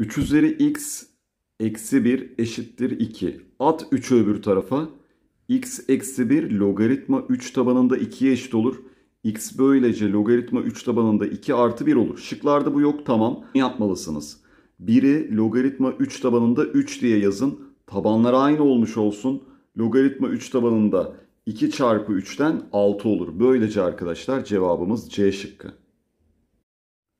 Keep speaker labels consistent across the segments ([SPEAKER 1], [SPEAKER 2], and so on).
[SPEAKER 1] 3 üzeri x eksi 1 eşittir 2. At 3'ü öbür tarafa. x eksi 1 logaritma 3 tabanında 2'ye eşit olur. x böylece logaritma 3 tabanında 2 artı 1 olur. Şıklarda bu yok tamam. Yapmalısınız. 1'i logaritma 3 tabanında 3 diye yazın. Tabanlar aynı olmuş olsun. Logaritma 3 tabanında 2 çarpı 3'ten 6 olur. Böylece arkadaşlar cevabımız C şıkkı.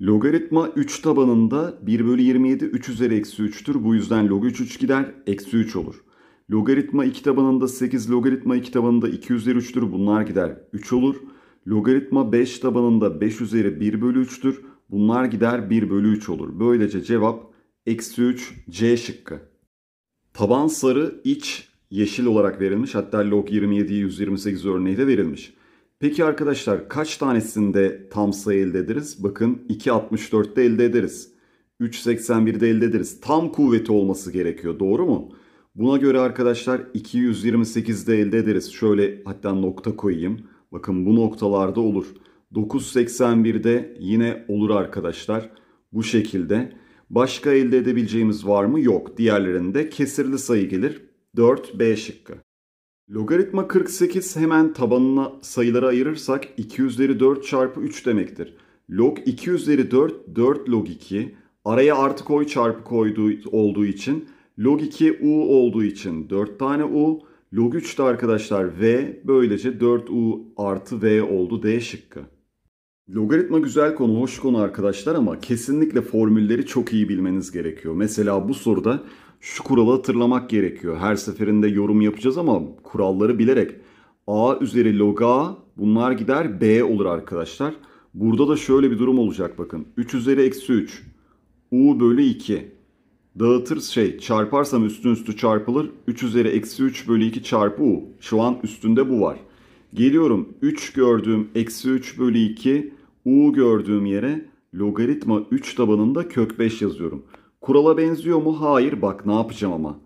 [SPEAKER 1] Logaritma 3 tabanında 1 bölü 27 3 üzeri eksi 3'tür. Bu yüzden log 3 3 gider eksi 3 olur. Logaritma 2 tabanında 8, logaritma 2 tabanında 2 üzeri 3'tür. Bunlar gider 3 olur. Logaritma 5 tabanında 5 üzeri 1 bölü 3'tür. Bunlar gider 1 bölü 3 olur. Böylece cevap eksi 3 C şıkkı. Taban sarı iç yeşil olarak verilmiş. Hatta log 27'yi 128 örneği de verilmiş. Peki arkadaşlar kaç tanesinde tam sayı elde ederiz? Bakın 2.64'te elde ederiz. 3.81'de elde ederiz. Tam kuvveti olması gerekiyor doğru mu? Buna göre arkadaşlar 228'de elde ederiz. Şöyle hatta nokta koyayım. Bakın bu noktalarda olur. 981'de yine olur arkadaşlar. Bu şekilde. Başka elde edebileceğimiz var mı? Yok. Diğerlerinde kesirli sayı gelir. 4 B şıkkı. Logaritma 48 hemen tabanına sayıları ayırırsak 2 üzeri 4 çarpı 3 demektir. Log 2 üzeri 4, 4 log 2. Araya artı koy çarpı koyduğu olduğu için log 2 u olduğu için 4 tane u. Log 3 de arkadaşlar v böylece 4u artı v oldu d şıkkı. Logaritma güzel konu, hoş konu arkadaşlar ama kesinlikle formülleri çok iyi bilmeniz gerekiyor. Mesela bu soruda şu kuralı hatırlamak gerekiyor. Her seferinde yorum yapacağız ama kuralları bilerek A üzeri log A bunlar gider B olur arkadaşlar. Burada da şöyle bir durum olacak bakın. 3 üzeri eksi 3. U bölü 2. Dağıtır şey çarparsam üstün üstü çarpılır. 3 üzeri eksi 3 bölü 2 çarpı U. Şu an üstünde bu var. Geliyorum 3 gördüğüm eksi 3 bölü 2 U gördüğüm yere logaritma 3 tabanında kök 5 yazıyorum. Kurala benziyor mu? Hayır bak ne yapacağım ama.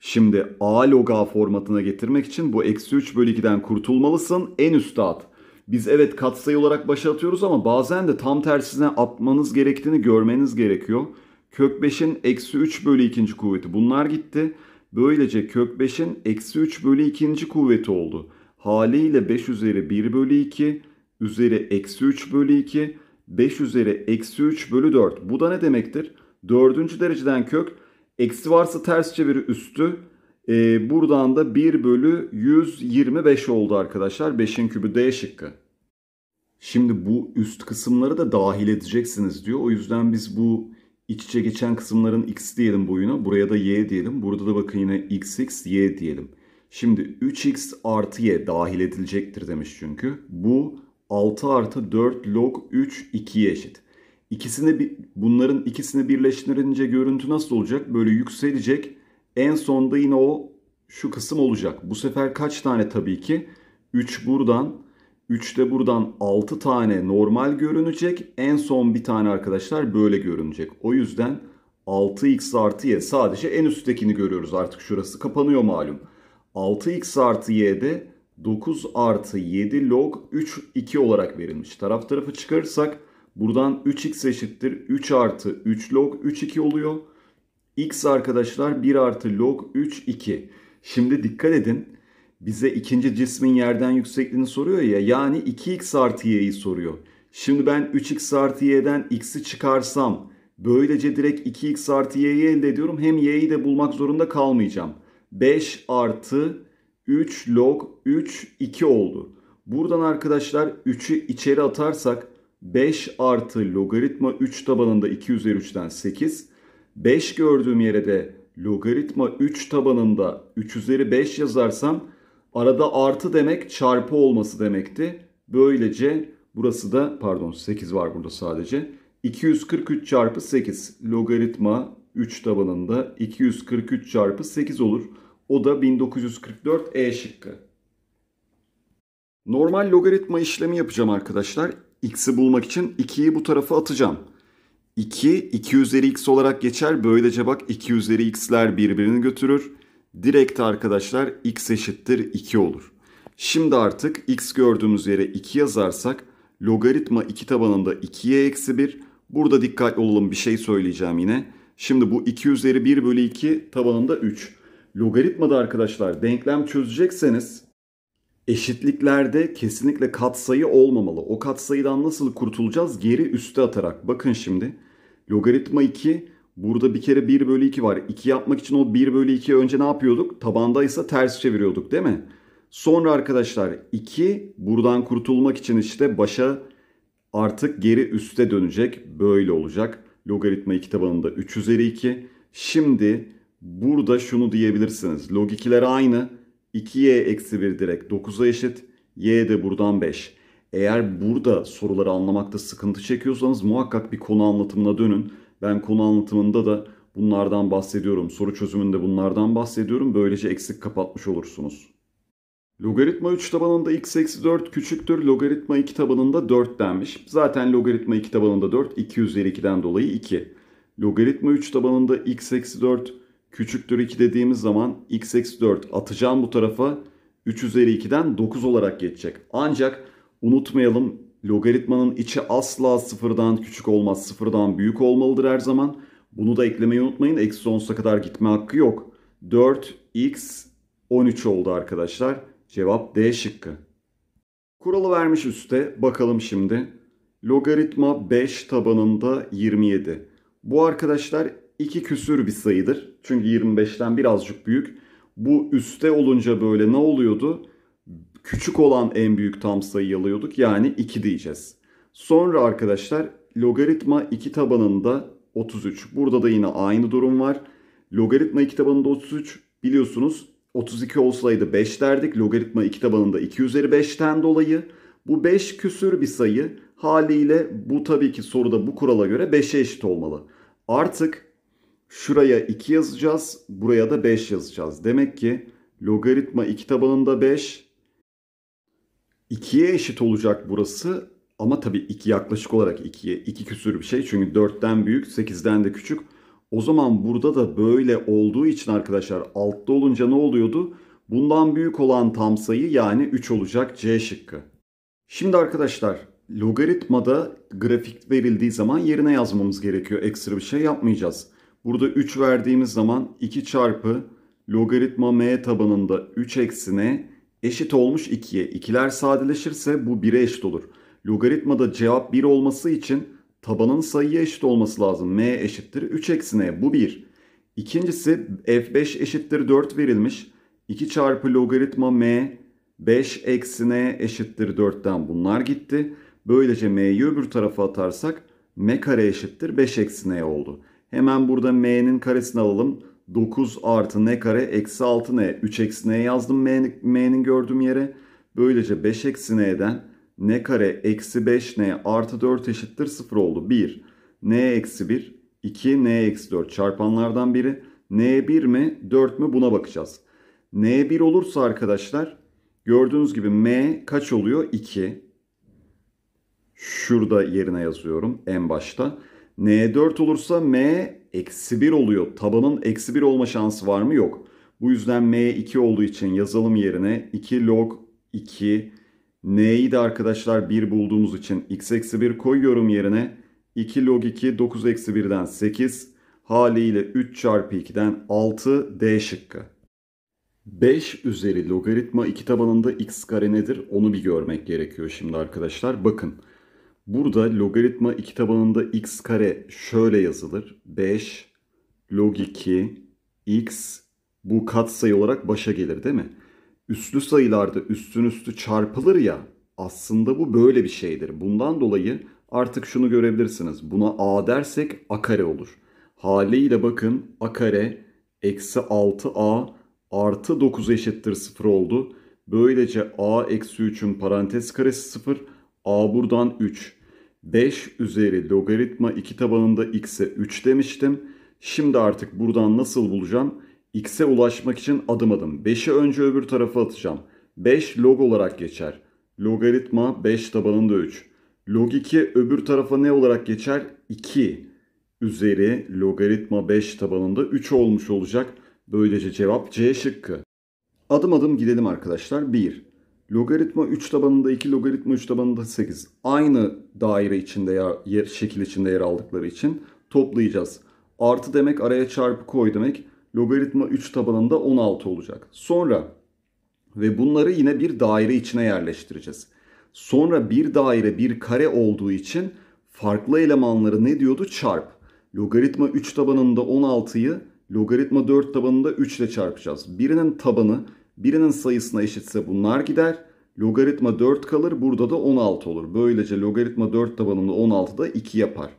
[SPEAKER 1] Şimdi A log a formatına getirmek için bu eksi 3 bölü 2'den kurtulmalısın. En üste at. Biz evet katsayı olarak başa atıyoruz ama bazen de tam tersine atmanız gerektiğini görmeniz gerekiyor. Kök 5'in eksi 3 bölü 2. kuvveti bunlar gitti. Böylece kök 5'in eksi 3 bölü 2. kuvveti oldu. Haliyle 5 üzeri 1 bölü 2 üzeri eksi 3 bölü 2 5 üzeri eksi 3 bölü 4. Bu da ne demektir? Dördüncü dereceden kök eksi varsa ters çeviri üstü. E, buradan da 1 bölü 125 oldu arkadaşlar. 5'in kübü D şıkkı. Şimdi bu üst kısımları da dahil edeceksiniz diyor. O yüzden biz bu iç içe geçen kısımların x diyelim boyuna. Buraya da y diyelim. Burada da bakın yine x x y diyelim. Şimdi 3x artı y dahil edilecektir demiş çünkü. Bu 6 artı 4 log 3 2'ye eşit. İkisini bunların ikisini birleştirince görüntü nasıl olacak? Böyle yükselecek. En sonda yine o şu kısım olacak. Bu sefer kaç tane tabii ki? 3 buradan, 3 de buradan 6 tane normal görünecek. En son bir tane arkadaşlar böyle görünecek. O yüzden 6x artı y sadece en üsttekini görüyoruz artık şurası kapanıyor malum. 6x artı y de 9 artı 7 log 3 2 olarak verilmiş. Taraf tarafı çıkarırsak Buradan 3x eşittir 3 artı 3 log 3 2 oluyor. x arkadaşlar 1 artı log 3 2. Şimdi dikkat edin bize ikinci cismin yerden yüksekliğini soruyor ya. Yani 2x artı y'yi soruyor. Şimdi ben 3x artı y'den x'i çıkarsam böylece direkt 2x artı y'yi elde ediyorum. Hem y'yi de bulmak zorunda kalmayacağım. 5 artı 3 log 3 2 oldu. Buradan arkadaşlar 3'ü içeri atarsak 5 artı logaritma 3 tabanında 2 üzeri 3'ten 8. 5 gördüğüm yere de logaritma 3 tabanında 3 üzeri 5 yazarsam arada artı demek çarpı olması demekti. Böylece burası da pardon 8 var burada sadece. 243 çarpı 8 logaritma 3 tabanında 243 çarpı 8 olur. O da 1944 E şıkkı. Normal logaritma işlemi yapacağım arkadaşlar x'i bulmak için 2'yi bu tarafa atacağım. 2, 2 üzeri x olarak geçer. Böylece bak 2 üzeri x'ler birbirini götürür. Direkt arkadaşlar x eşittir 2 olur. Şimdi artık x gördüğümüz yere 2 yazarsak logaritma 2 tabanında 2'ye eksi 1. Burada dikkatli olalım bir şey söyleyeceğim yine. Şimdi bu 2 üzeri 1 bölü 2 tabanında 3. Logaritmada arkadaşlar denklem çözecekseniz eşitliklerde kesinlikle katsayı olmamalı. O katsayıdan nasıl kurtulacağız? Geri üste atarak. Bakın şimdi logaritma 2 burada bir kere 1 bölü 2 var. 2 yapmak için o 1 bölü 2'yi önce ne yapıyorduk? Tabandaysa ters çeviriyorduk değil mi? Sonra arkadaşlar 2 buradan kurtulmak için işte başa artık geri üste dönecek. Böyle olacak. Logaritma 2 tabanında 3 üzeri 2. Şimdi burada şunu diyebilirsiniz. Log 2'ler aynı. 2y eksi 1 direkt 9'a eşit. Y de buradan 5. Eğer burada soruları anlamakta sıkıntı çekiyorsanız muhakkak bir konu anlatımına dönün. Ben konu anlatımında da bunlardan bahsediyorum. Soru çözümünde bunlardan bahsediyorum. Böylece eksik kapatmış olursunuz. Logaritma 3 tabanında x eksi 4 küçüktür. Logaritma 2 tabanında 4 denmiş. Zaten logaritma 2 tabanında 4 2 üzeri 2'den dolayı 2. Logaritma 3 tabanında x eksi 4 küçüktür 2 dediğimiz zaman x eksi 4 atacağım bu tarafa 3 üzeri 2'den 9 olarak geçecek. Ancak unutmayalım logaritmanın içi asla sıfırdan küçük olmaz sıfırdan büyük olmalıdır her zaman. Bunu da eklemeyi unutmayın eksi sonsuza kadar gitme hakkı yok. 4x 13 oldu arkadaşlar. Cevap D şıkkı. Kuralı vermiş üste bakalım şimdi. Logaritma 5 tabanında 27. Bu arkadaşlar 2 küsür bir sayıdır. Çünkü 25'ten birazcık büyük. Bu üste olunca böyle ne oluyordu? Küçük olan en büyük tam sayı alıyorduk. Yani 2 diyeceğiz. Sonra arkadaşlar logaritma 2 tabanında 33. Burada da yine aynı durum var. Logaritma 2 tabanında 33 biliyorsunuz 32 olsaydı 5 derdik. Logaritma 2 tabanında 2 üzeri 5'ten dolayı. Bu 5 küsür bir sayı haliyle bu tabii ki soruda bu kurala göre 5'e eşit olmalı. Artık Şuraya 2 yazacağız. Buraya da 5 yazacağız. Demek ki logaritma 2 tabanında 5. 2'ye eşit olacak burası. Ama tabii 2 yaklaşık olarak 2'ye 2 küsür bir şey. Çünkü 4'ten büyük 8'den de küçük. O zaman burada da böyle olduğu için arkadaşlar altta olunca ne oluyordu? Bundan büyük olan tam sayı yani 3 olacak C şıkkı. Şimdi arkadaşlar logaritmada grafik verildiği zaman yerine yazmamız gerekiyor. Ekstra bir şey yapmayacağız. Burada 3 verdiğimiz zaman 2 çarpı logaritma m tabanında 3 eksine eşit olmuş 2'ye. İkiler sadeleşirse bu 1'e eşit olur. Logaritmada cevap 1 olması için tabanın sayıya eşit olması lazım. m eşittir 3 eksine bu 1. İkincisi f5 eşittir 4 verilmiş. 2 çarpı logaritma m 5 eksine eşittir 4'ten bunlar gitti. Böylece m'yi öbür tarafa atarsak m kare eşittir 5 eksine oldu. Hemen burada m'nin karesini alalım. 9 artı n kare eksi 6 n. 3 eksi n yazdım m'nin gördüğüm yere. Böylece 5 eksi n'den n kare eksi 5n artı 4 eşittir 0 oldu. 1 n eksi 1 2 n eksi 4 çarpanlardan biri. n 1 mi 4 mü buna bakacağız. n 1 olursa arkadaşlar gördüğünüz gibi m kaç oluyor? 2. Şurada yerine yazıyorum en başta. N4 olursa M eksi 1 oluyor. Tabanın eksi 1 olma şansı var mı? Yok. Bu yüzden M 2 olduğu için yazalım yerine 2 log 2 N'yi de arkadaşlar 1 bulduğumuz için x eksi 1 koyuyorum yerine. 2 log 2 9 eksi 1'den 8 haliyle 3 çarpı 2'den 6 D şıkkı. 5 üzeri logaritma 2 tabanında x kare nedir onu bir görmek gerekiyor şimdi arkadaşlar. Bakın Burada logaritma iki tabanında x kare şöyle yazılır. 5 log 2 x bu katsayı olarak başa gelir değil mi? Üslü sayılarda üstün üstü çarpılır ya aslında bu böyle bir şeydir. Bundan dolayı artık şunu görebilirsiniz. Buna a dersek a kare olur. Haliyle bakın a kare eksi 6a artı 9 eşittir 0 oldu. Böylece a eksi 3'ün parantez karesi 0 A buradan 3. 5 üzeri logaritma 2 tabanında x'e 3 demiştim. Şimdi artık buradan nasıl bulacağım? X'e ulaşmak için adım adım. 5'i önce öbür tarafa atacağım. 5 log olarak geçer. Logaritma 5 tabanında 3. Log 2 öbür tarafa ne olarak geçer? 2 üzeri logaritma 5 tabanında 3 olmuş olacak. Böylece cevap C şıkkı. Adım adım gidelim arkadaşlar. 1. Logaritma 3 tabanında 2, logaritma 3 tabanında 8. Aynı daire içinde, yer, yer, şekil içinde yer aldıkları için toplayacağız. Artı demek araya çarpı koy demek. Logaritma 3 tabanında 16 olacak. Sonra ve bunları yine bir daire içine yerleştireceğiz. Sonra bir daire bir kare olduğu için farklı elemanları ne diyordu? Çarp. Logaritma 3 tabanında 16'yı logaritma 4 tabanında 3 ile çarpacağız. Birinin tabanı Birinin sayısına eşitse bunlar gider. Logaritma 4 kalır. Burada da 16 olur. Böylece logaritma 4 tabanında 16 da 2 yapar.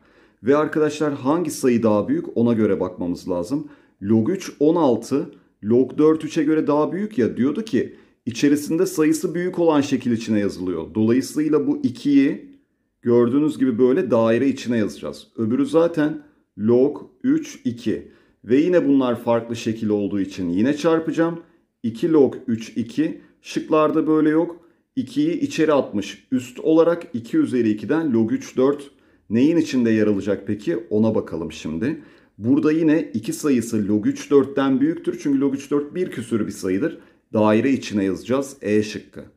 [SPEAKER 1] Ve arkadaşlar hangi sayı daha büyük ona göre bakmamız lazım. Log 3 16, log 4 3'e göre daha büyük ya diyordu ki içerisinde sayısı büyük olan şekil içine yazılıyor. Dolayısıyla bu 2'yi gördüğünüz gibi böyle daire içine yazacağız. Öbürü zaten log 3 2 ve yine bunlar farklı şekil olduğu için yine çarpacağım. 2 log 3 2. Şıklarda böyle yok. 2'yi içeri atmış. Üst olarak 2 üzeri 2'den log 3 4 neyin içinde yer alacak peki? Ona bakalım şimdi. Burada yine 2 sayısı log 3 4'ten büyüktür. Çünkü log 3 4 bir küsürü bir sayıdır. Daire içine yazacağız E şıkkı.